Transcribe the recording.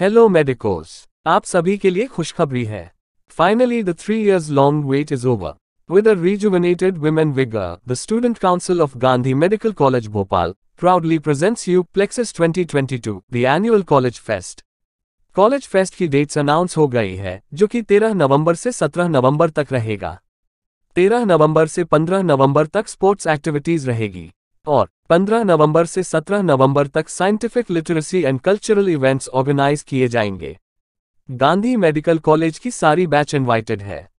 hello medicos आप सभी के लिए खुशखबरी है finally the three years long wait is over with a rejuvenated women vigour the student council of Gandhi medical college Bhopal proudly presents you plexus 2022, the annual college fest college fest की dates announce हो गई है जो कि 13 नवंबर से 17 नवंबर तक रहेगा 13 नवंबर से 15 नवंबर तक स्पोर्ट्स एक्टिविटीज रहेगी और 15 नवंबर से 17 नवंबर तक scientific literacy and cultural events organize किए जाएंगे गांधी मेडिकल कॉलेज की सारी बैच इनवाइटेड है